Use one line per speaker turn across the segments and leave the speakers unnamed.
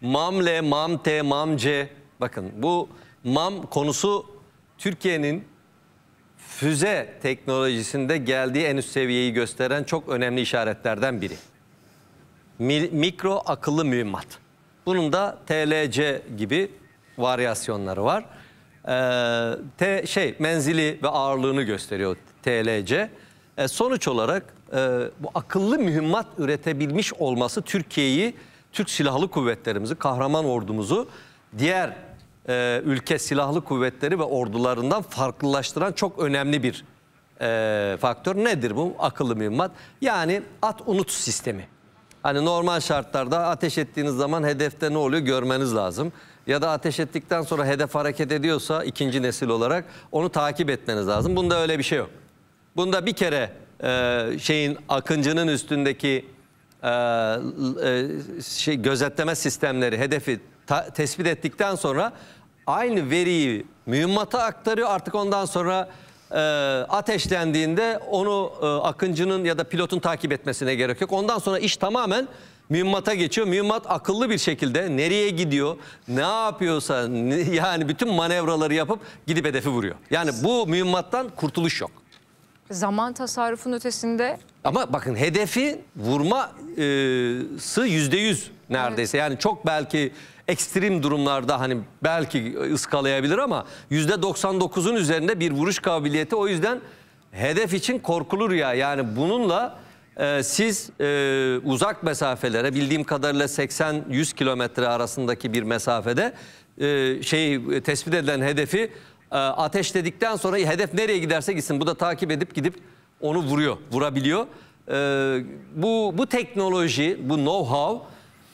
Mamle, mamte, mamce. Bakın bu mam konusu Türkiye'nin füze teknolojisinde geldiği en üst seviyeyi gösteren çok önemli işaretlerden biri. Mikro akıllı mühimmat. Bunun da TLC gibi varyasyonları var. Ee, te, şey menzili ve ağırlığını gösteriyor TLC. Ee, sonuç olarak e, bu akıllı mühimmat üretebilmiş olması Türkiye'yi Türk Silahlı Kuvvetlerimizi, kahraman ordumuzu diğer e, ülke silahlı kuvvetleri ve ordularından farklılaştıran çok önemli bir e, faktör. Nedir bu akıllı mühimmat? Yani at unut sistemi. Hani normal şartlarda ateş ettiğiniz zaman hedefte ne oluyor görmeniz lazım. Ya da ateş ettikten sonra hedef hareket ediyorsa ikinci nesil olarak onu takip etmeniz lazım. Bunda öyle bir şey yok. Bunda bir kere e, şeyin akıncının üstündeki e, e, şey gözetleme sistemleri hedefi ta, tespit ettikten sonra aynı veriyi mühimmata aktarıyor. Artık ondan sonra e, ateşlendiğinde onu e, akıncının ya da pilotun takip etmesine gerek yok. Ondan sonra iş tamamen mühimmata geçiyor. Mühimmat akıllı bir şekilde nereye gidiyor, ne yapıyorsa yani bütün manevraları yapıp gidip hedefi vuruyor. Yani bu mühimmattan kurtuluş yok zaman tasarrufun ötesinde. Ama bakın hedefi vurması e, yüzde yüz neredeyse. Evet. Yani çok belki ekstrem durumlarda hani belki ıskalayabilir ama yüzde 99'un üzerinde bir vuruş kabiliyeti. O yüzden hedef için korkulur ya. Yani bununla e, siz e, uzak mesafelere bildiğim kadarıyla 80-100 kilometre arasındaki bir mesafede e, şey tespit edilen hedefi e, ee, ateşledikten sonra hedef nereye giderse gitsin. Bu da takip edip gidip onu vuruyor, vurabiliyor. E, bu, bu teknoloji, bu know-how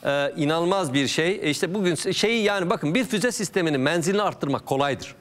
e, inanılmaz bir şey. E işte bugün şeyi yani bakın bir füze sisteminin menzilini arttırmak kolaydır.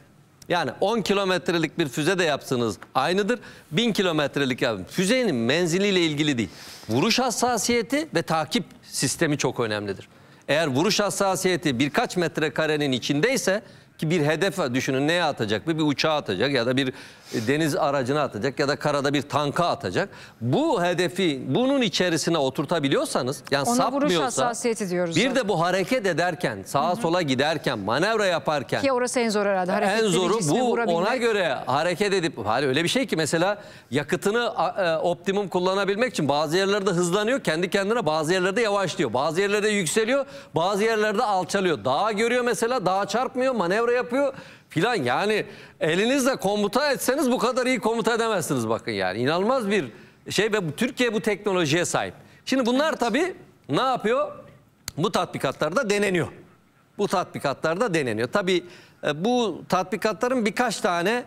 Yani 10 kilometrelik bir füze de yapsanız aynıdır. 1000 kilometrelik Füzenin menziliyle ilgili değil. Vuruş hassasiyeti ve takip sistemi çok önemlidir. Eğer vuruş hassasiyeti birkaç metrekarenin içindeyse ki bir hedef düşünün neye atacak? Bir, bir uçağa atacak ya da bir e, deniz aracına atacak ya da karada bir tanka atacak. Bu hedefi bunun içerisine oturtabiliyorsanız yani Ona sapmıyorsa. Ona hassasiyeti diyoruz. Bir zaten. de bu hareket ederken sağa Hı -hı. sola giderken manevra yaparken. Ki
orası en zor herhalde. Hareket en zoru bu ona göre
hareket edip hani öyle bir şey ki mesela yakıtını e, optimum kullanabilmek için bazı yerlerde hızlanıyor kendi kendine bazı yerlerde yavaşlıyor. Bazı yerlerde yükseliyor bazı yerlerde alçalıyor. Dağa görüyor mesela dağa çarpmıyor manevra yapıyor filan yani elinizle komuta etseniz bu kadar iyi komuta edemezsiniz bakın yani. inanılmaz bir şey ve bu, Türkiye bu teknolojiye sahip. Şimdi bunlar tabii ne yapıyor? Bu tatbikatlarda deneniyor. Bu tatbikatlarda deneniyor. Tabii e, bu tatbikatların birkaç tane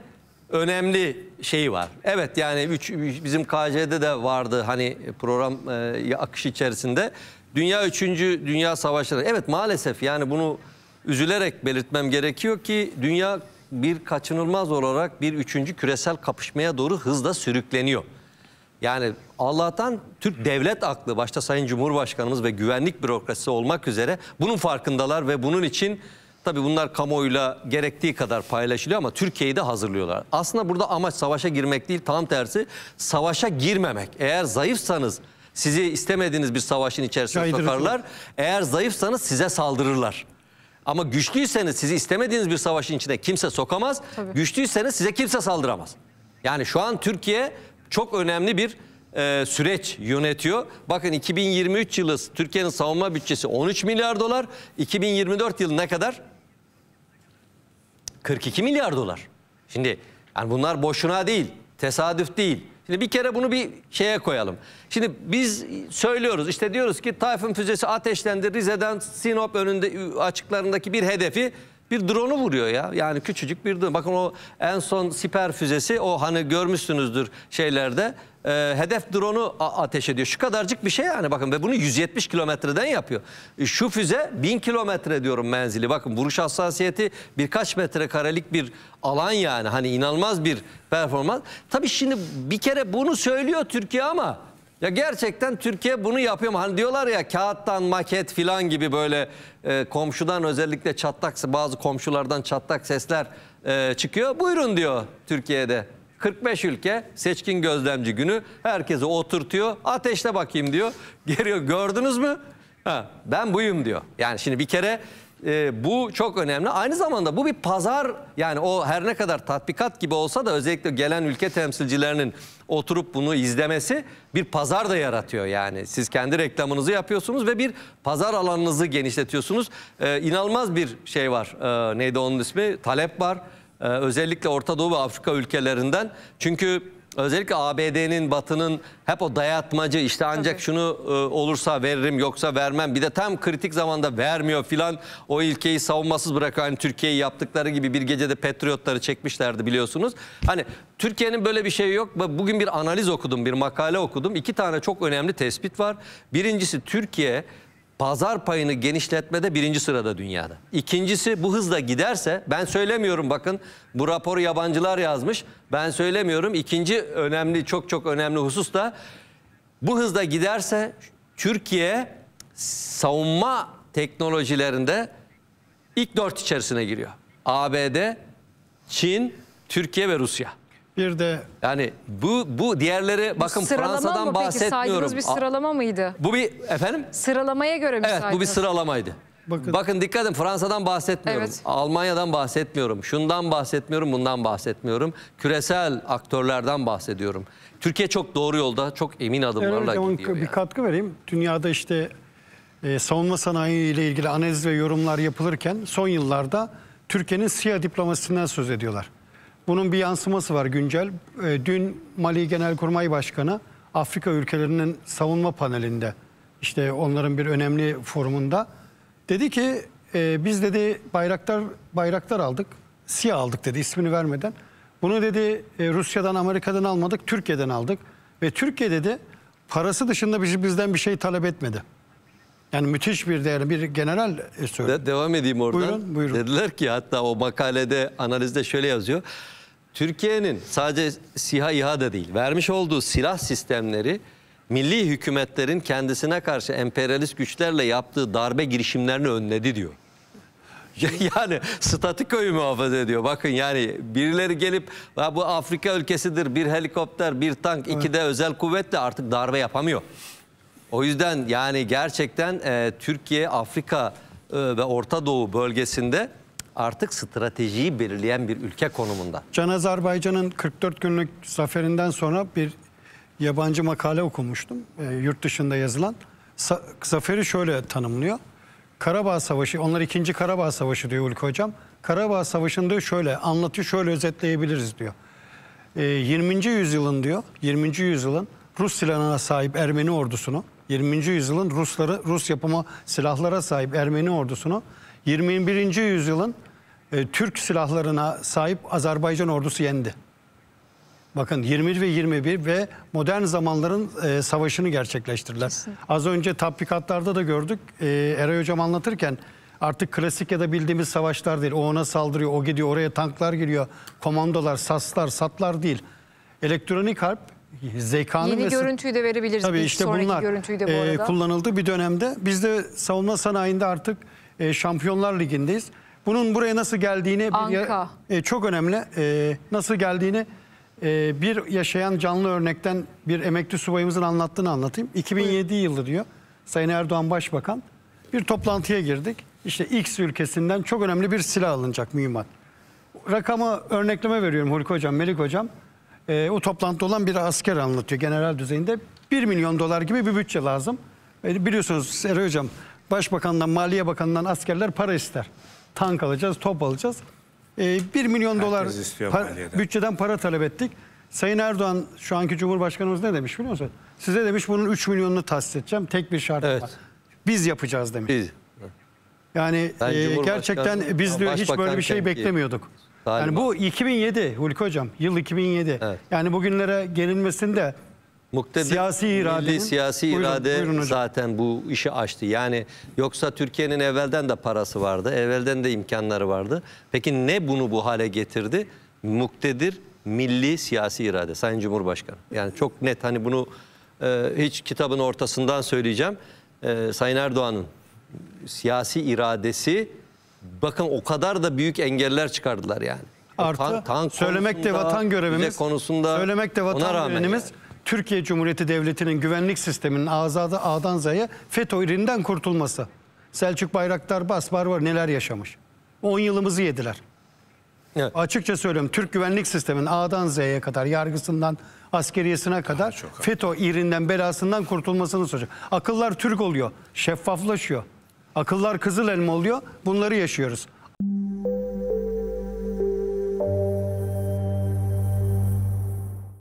önemli şeyi var. Evet yani üç, bizim KC'de de vardı hani program e, akışı içerisinde. Dünya 3. Dünya Savaşları. Evet maalesef yani bunu üzülerek belirtmem gerekiyor ki dünya bir kaçınılmaz olarak bir üçüncü küresel kapışmaya doğru hızla sürükleniyor. Yani Allah'tan Türk devlet aklı başta Sayın Cumhurbaşkanımız ve güvenlik bürokrasisi olmak üzere bunun farkındalar ve bunun için tabi bunlar kamuoyuyla gerektiği kadar paylaşılıyor ama Türkiye'yi de hazırlıyorlar. Aslında burada amaç savaşa girmek değil tam tersi savaşa girmemek. Eğer zayıfsanız sizi istemediğiniz bir savaşın içerisine sokarlar. Eğer zayıfsanız size saldırırlar. Ama güçlüyseniz sizi istemediğiniz bir savaşın içine kimse sokamaz. Tabii. Güçlüyseniz size kimse saldıramaz. Yani şu an Türkiye çok önemli bir e, süreç yönetiyor. Bakın 2023 yılı Türkiye'nin savunma bütçesi 13 milyar dolar. 2024 yılı ne kadar? 42 milyar dolar. Şimdi yani bunlar boşuna değil, tesadüf değil. Şimdi bir kere bunu bir şeye koyalım. Şimdi biz söylüyoruz işte diyoruz ki Tayfun füzesi ateşlendi Rize'den Sinop önünde açıklarındaki bir hedefi bir drone'u vuruyor ya. Yani küçücük bir drone. Bakın o en son siper füzesi o hani görmüşsünüzdür şeylerde. E, hedef drone'u ateş ediyor. Şu kadarcık bir şey yani bakın ve bunu 170 kilometreden yapıyor. E, şu füze 1000 kilometre diyorum menzili. Bakın vuruş hassasiyeti birkaç metrekarelik bir alan yani. Hani inanılmaz bir performans. Tabii şimdi bir kere bunu söylüyor Türkiye ama ya gerçekten Türkiye bunu yapıyor mu? Hani diyorlar ya kağıttan maket filan gibi böyle e, komşudan özellikle çatlak bazı komşulardan çatlak sesler e, çıkıyor. Buyurun diyor Türkiye'de. 45 ülke seçkin gözlemci günü herkesi oturtuyor. Ateşle bakayım diyor. Geliyor gördünüz mü? Ha, ben buyum diyor. Yani şimdi bir kere e, bu çok önemli. Aynı zamanda bu bir pazar yani o her ne kadar tatbikat gibi olsa da özellikle gelen ülke temsilcilerinin oturup bunu izlemesi bir pazar da yaratıyor yani. Siz kendi reklamınızı yapıyorsunuz ve bir pazar alanınızı genişletiyorsunuz. E, inanılmaz bir şey var. E, neydi onun ismi? Talep var. E, özellikle Orta Doğu ve Afrika ülkelerinden. Çünkü Özellikle ABD'nin batının hep o dayatmacı işte ancak Tabii. şunu e, olursa veririm yoksa vermem. Bir de tam kritik zamanda vermiyor filan o ilkeyi savunmasız bırakıyor. Hani Türkiye'yi yaptıkları gibi bir gecede Patriotları çekmişlerdi biliyorsunuz. Hani Türkiye'nin böyle bir şey yok. Bugün bir analiz okudum bir makale okudum. İki tane çok önemli tespit var. Birincisi Türkiye pazar payını genişletmede birinci sırada dünyada. İkincisi bu hızla giderse ben söylemiyorum bakın bu raporu yabancılar yazmış ben söylemiyorum. İkinci önemli çok çok önemli husus da bu hızla giderse Türkiye savunma teknolojilerinde ilk dört içerisine giriyor. ABD, Çin, Türkiye ve Rusya. Bir de yani bu bu diğerleri bakın Fransa'dan mı peki? bahsetmiyorum. Saydığınız bir sıralama mıydı? Bu bir efendim? Sıralamaya göre mi Evet saydınız? bu bir sıralamaydı. Bakın. Bakın dikkat edin Fransa'dan bahsetmiyorum. Evet. Almanya'dan bahsetmiyorum. Şundan bahsetmiyorum, bundan bahsetmiyorum. Küresel aktörlerden bahsediyorum. Türkiye çok doğru yolda, çok emin adımlarla evet,
gidiyor. Bir katkı vereyim. Dünyada işte e, savunma sanayi ile ilgili analiz ve yorumlar yapılırken son yıllarda Türkiye'nin siyah diplomasisinden söz ediyorlar. Bunun bir yansıması var güncel. Ee, dün Mali Genelkurmay Başkanı Afrika ülkelerinin savunma panelinde işte onların bir önemli forumunda dedi ki e, biz dedi bayraklar bayraklar aldık. Siyah aldık dedi ismini vermeden. Bunu dedi e, Rusya'dan Amerika'dan almadık Türkiye'den aldık. Ve Türkiye dedi parası dışında bizden bir şey talep etmedi. Yani müthiş bir değer, bir general
e, söylüyor. De devam edeyim oradan. Buyurun, buyurun. Dediler ki hatta o makalede, analizde şöyle yazıyor. Türkiye'nin sadece SİHA İHA da değil, vermiş olduğu silah sistemleri milli hükümetlerin kendisine karşı emperyalist güçlerle yaptığı darbe girişimlerini önledi diyor. yani statikoyu muhafaza ediyor. Bakın yani birileri gelip bu Afrika ülkesidir bir helikopter, bir tank, iki de özel kuvvetle artık darbe yapamıyor. O yüzden yani gerçekten e, Türkiye, Afrika e, ve Orta Doğu bölgesinde artık stratejiyi belirleyen bir ülke konumunda. Can
Azerbaycan'ın 44 günlük zaferinden sonra bir yabancı makale okumuştum. E, yurt dışında yazılan. Sa zaferi şöyle tanımlıyor. Karabağ Savaşı, onlar ikinci Karabağ Savaşı diyor Ulku Hocam. Karabağ Savaşı'nı diyor şöyle, anlatıyor şöyle özetleyebiliriz diyor. E, 20. yüzyılın diyor, 20. yüzyılın Rus silahına sahip Ermeni ordusunu 20. yüzyılın Rusları Rus yapımı silahlara sahip Ermeni ordusunu 21. yüzyılın e, Türk silahlarına sahip Azerbaycan ordusu yendi. Bakın 20 ve 21 ve modern zamanların e, savaşını gerçekleştirdiler. Kesinlikle. Az önce tatbikatlarda da gördük. E, Eray Hocam anlatırken artık klasik ya da bildiğimiz savaşlar değil. O ona saldırıyor, o gidiyor, oraya tanklar giriyor. Komandolar, saslar, satlar değil. Elektronik harp zekanın Yeni görüntüyü
de verebiliriz. Tabii işte bunlar görüntüyü de bu e, arada.
kullanıldı bir dönemde. Biz de savunma sanayinde artık e, Şampiyonlar Ligi'ndeyiz. Bunun buraya nasıl geldiğini e, çok önemli. nasıl geldiğini bir yaşayan canlı örnekten bir emekli subayımızın anlattığını anlatayım. 2007 Buyur. yılı diyor Sayın Erdoğan Başbakan. Bir toplantıya girdik. İşte X ülkesinden çok önemli bir silah alınacak mühimmat. Rakamı örnekleme veriyorum Hulki Hocam, Melik Hocam. E, o toplantıda olan bir asker anlatıyor genel düzeyinde. 1 milyon dolar gibi bir bütçe lazım. E, biliyorsunuz Seri Hocam Başbakandan, Maliye Bakanından askerler para ister. Tank alacağız, top alacağız. E, ee, 1 milyon Herkes dolar par bütçeden para talep ettik. Sayın Erdoğan şu anki Cumhurbaşkanımız ne demiş biliyor musunuz? Size demiş bunun 3 milyonunu tahsis edeceğim tek bir şartla. Evet. Biz yapacağız demiş. Biz. Yani e, gerçekten biz diyor hiç böyle bir şey beklemiyorduk. Galiba. Yani bu 2007 Hulki Hocam. Yıl 2007. Evet. Yani bugünlere gelinmesinde Muktedir, siyasi irade, siyasi
irade buyurun hocam. zaten bu işi açtı. Yani yoksa Türkiye'nin evvelden de parası vardı, evvelden de imkanları vardı. Peki ne bunu bu hale getirdi? Muktedir milli siyasi irade Sayın Cumhurbaşkanı. Yani çok net hani bunu e, hiç kitabın ortasından söyleyeceğim. E, Sayın Erdoğan'ın siyasi iradesi bakın o kadar da büyük engeller çıkardılar yani.
Artı o tank, söylemek de vatan görevimiz. konusunda söylemek de vatan görevimiz. Yani. Türkiye Cumhuriyeti Devleti'nin güvenlik sisteminin azadı A'dan Z'ye FETÖ irinden kurtulması. Selçuk Bayraktar Basbar var neler yaşamış. 10 yılımızı yediler. Evet. Açıkça söylüyorum Türk güvenlik sisteminin A'dan Z'ye kadar yargısından askeriyesine kadar FETÖ irinden belasından kurtulmasını soracak. Akıllar Türk oluyor. Şeffaflaşıyor. Akıllar kızıl elma oluyor. Bunları yaşıyoruz.